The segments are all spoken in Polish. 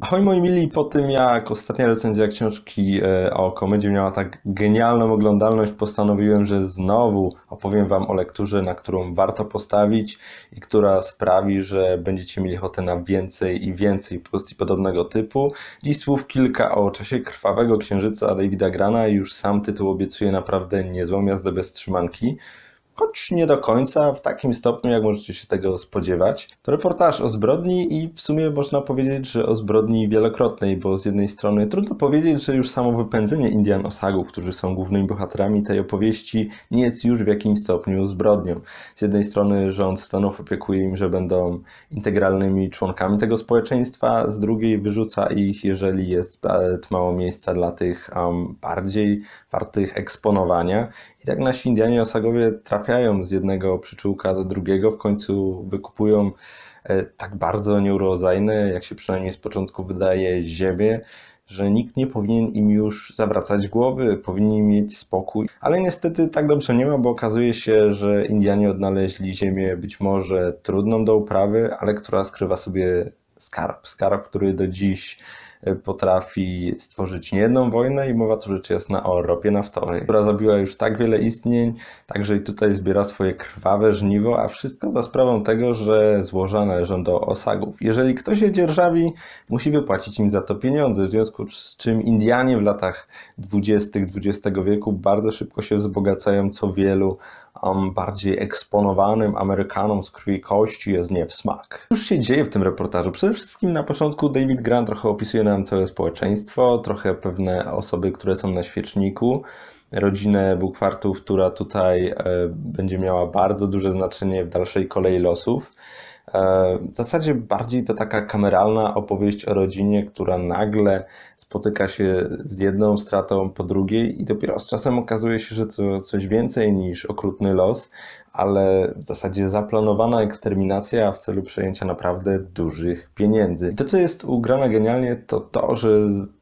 Ahoj moi mili, po tym jak ostatnia recenzja książki e, o komedzie miała tak genialną oglądalność, postanowiłem, że znowu opowiem Wam o lekturze, na którą warto postawić i która sprawi, że będziecie mieli ochotę na więcej i więcej pozycji podobnego typu. Dziś słów kilka o czasie Krwawego Księżyca Davida Grana już sam tytuł obiecuje naprawdę niezłą jazdę bez trzymanki choć nie do końca w takim stopniu, jak możecie się tego spodziewać. To reportaż o zbrodni i w sumie można powiedzieć, że o zbrodni wielokrotnej, bo z jednej strony trudno powiedzieć, że już samo wypędzenie Indian Osagu, którzy są głównymi bohaterami tej opowieści, nie jest już w jakimś stopniu zbrodnią. Z jednej strony rząd Stanów opiekuje im, że będą integralnymi członkami tego społeczeństwa, z drugiej wyrzuca ich, jeżeli jest e, mało miejsca dla tych um, bardziej wartych eksponowania i tak nasi Indianie osagowie trafiają z jednego przyczółka do drugiego, w końcu wykupują e, tak bardzo nieurodzajne, jak się przynajmniej z początku wydaje, ziemię, że nikt nie powinien im już zawracać głowy, powinni mieć spokój. Ale niestety tak dobrze nie ma, bo okazuje się, że Indianie odnaleźli ziemię być może trudną do uprawy, ale która skrywa sobie skarb. Skarb, który do dziś E, potrafi stworzyć nie jedną wojnę i mowa tu rzecz jasna o ropie naftowej, która zabiła już tak wiele istnień, także i tutaj zbiera swoje krwawe żniwo, a wszystko za sprawą tego, że złoża należą do osagów. Jeżeli ktoś je dzierżawi, musi wypłacić im za to pieniądze, w związku z czym Indianie w latach 20. XX wieku bardzo szybko się wzbogacają, co wielu um, bardziej eksponowanym Amerykanom z krwi i kości jest nie w smak. Cóż się dzieje w tym reportażu. Przede wszystkim na początku David Grant trochę opisuje nam całe społeczeństwo, trochę pewne osoby, które są na świeczniku rodzinę Bukwartów, która tutaj e, będzie miała bardzo duże znaczenie w dalszej kolei losów. E, w zasadzie bardziej to taka kameralna opowieść o rodzinie, która nagle spotyka się z jedną stratą po drugiej i dopiero z czasem okazuje się, że to coś więcej niż okrutny los, ale w zasadzie zaplanowana eksterminacja w celu przejęcia naprawdę dużych pieniędzy. to, co jest ugrane genialnie, to to, że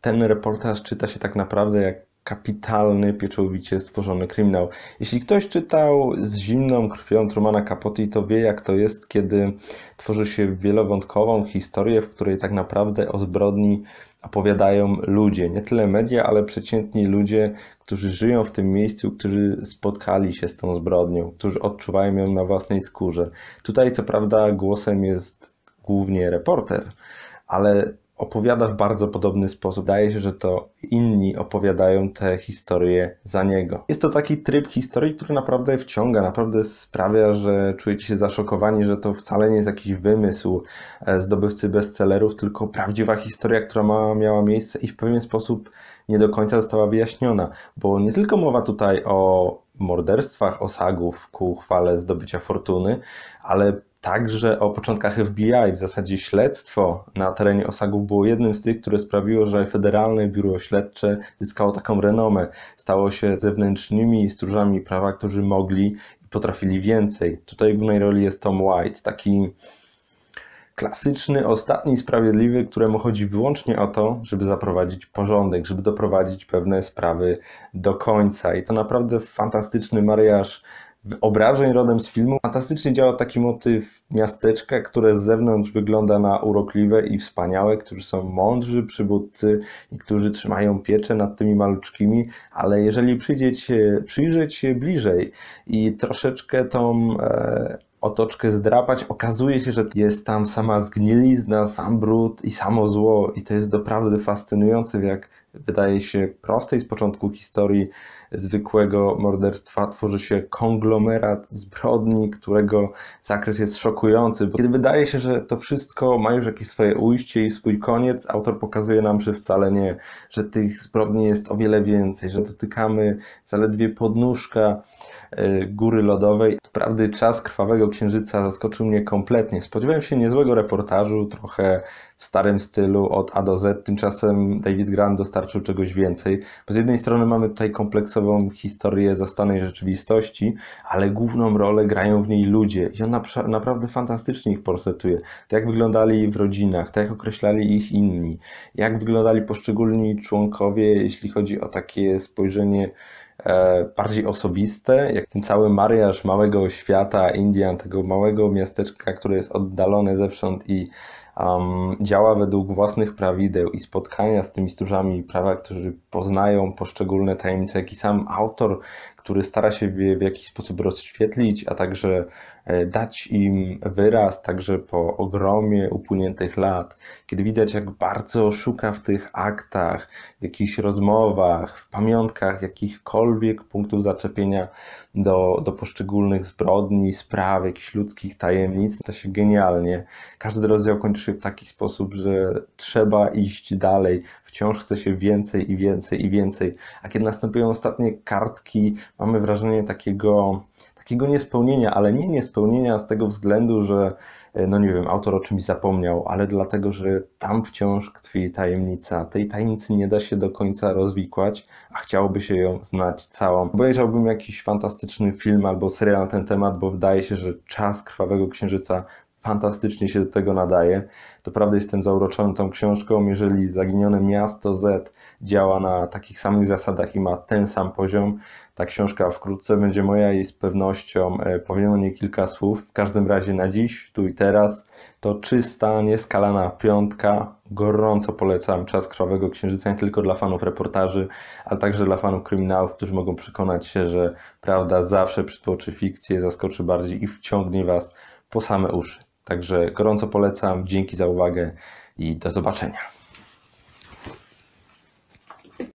ten reportaż czyta się tak naprawdę jak kapitalny, pieczołowicie stworzony kryminał. Jeśli ktoś czytał z zimną krwią Trumana Capote, to wie jak to jest, kiedy tworzy się wielowątkową historię, w której tak naprawdę o zbrodni opowiadają ludzie. Nie tyle media, ale przeciętni ludzie, którzy żyją w tym miejscu, którzy spotkali się z tą zbrodnią, którzy odczuwają ją na własnej skórze. Tutaj co prawda głosem jest głównie reporter, ale opowiada w bardzo podobny sposób. Daje się, że to inni opowiadają te historie za niego. Jest to taki tryb historii, który naprawdę wciąga, naprawdę sprawia, że czujecie się zaszokowani, że to wcale nie jest jakiś wymysł e, zdobywcy bestsellerów, tylko prawdziwa historia, która ma, miała miejsce i w pewien sposób nie do końca została wyjaśniona, bo nie tylko mowa tutaj o morderstwach osagów ku chwale zdobycia fortuny, ale Także o początkach FBI, w zasadzie śledztwo na terenie Osagu było jednym z tych, które sprawiło, że Federalne Biuro Śledcze zyskało taką renomę. Stało się zewnętrznymi stróżami prawa, którzy mogli i potrafili więcej. Tutaj w głównej roli jest Tom White, taki klasyczny, ostatni sprawiedliwy, któremu chodzi wyłącznie o to, żeby zaprowadzić porządek, żeby doprowadzić pewne sprawy do końca. I to naprawdę fantastyczny mariaż obrażeń rodem z filmu. Fantastycznie działa taki motyw miasteczka, które z zewnątrz wygląda na urokliwe i wspaniałe, którzy są mądrzy przywódcy i którzy trzymają pieczę nad tymi maluczkimi, ale jeżeli przyjdziecie, przyjrzeć się bliżej i troszeczkę tą e, otoczkę zdrapać, okazuje się, że jest tam sama zgnilizna, sam brud i samo zło i to jest doprawdy fascynujące, jak wydaje się prostej z początku historii zwykłego morderstwa tworzy się konglomerat zbrodni, którego zakres jest szokujący. Bo kiedy wydaje się, że to wszystko ma już jakieś swoje ujście i swój koniec, autor pokazuje nam, że wcale nie, że tych zbrodni jest o wiele więcej, że dotykamy zaledwie podnóżka e, góry lodowej. naprawdę czas krwawego księżyca zaskoczył mnie kompletnie. Spodziewałem się niezłego reportażu, trochę w starym stylu od A do Z. Tymczasem David Grant dostarczył dostarczył czegoś więcej. Bo z jednej strony mamy tutaj kompleksową historię zastanej rzeczywistości, ale główną rolę grają w niej ludzie i on naprawdę fantastycznie ich portretuje. To tak jak wyglądali w rodzinach, to tak jak określali ich inni, jak wyglądali poszczególni członkowie, jeśli chodzi o takie spojrzenie e, bardziej osobiste, jak ten cały mariaż małego świata Indian, tego małego miasteczka, które jest oddalone zewsząd i um, działa według własnych prawideł i spotkania z tymi stróżami prawa, którzy poznają poszczególne tajemnice, i sam autor który stara się je w jakiś sposób rozświetlić, a także e, dać im wyraz, także po ogromie upłyniętych lat, kiedy widać, jak bardzo szuka w tych aktach, w jakichś rozmowach, w pamiątkach jakichkolwiek punktów zaczepienia do, do poszczególnych zbrodni, spraw, jakichś ludzkich tajemnic. To się genialnie. Każdy rozdział kończy się w taki sposób, że trzeba iść dalej, wciąż chce się więcej i więcej i więcej. A kiedy następują ostatnie kartki, mamy wrażenie takiego, takiego niespełnienia, ale nie niespełnienia z tego względu, że e, no nie wiem, autor o czymś zapomniał, ale dlatego, że tam wciąż tkwi tajemnica. Tej tajemnicy nie da się do końca rozwikłać, a chciałoby się ją znać całą. Obejrzałbym jakiś fantastyczny film albo serial na ten temat, bo wydaje się, że czas Krwawego Księżyca fantastycznie się do tego nadaje. To prawda jestem zauroczony tą książką. Jeżeli Zaginione Miasto Z działa na takich samych zasadach i ma ten sam poziom, ta książka wkrótce będzie moja i z pewnością e, powiem o niej kilka słów. W każdym razie na dziś, tu i teraz, to czysta, nieskalana piątka. Gorąco polecam Czas Krwawego Księżyca nie tylko dla fanów reportaży, ale także dla fanów kryminałów, którzy mogą przekonać się, że prawda zawsze przytłoczy fikcję, zaskoczy bardziej i wciągnie Was po same uszy. Także gorąco polecam, dzięki za uwagę i do zobaczenia.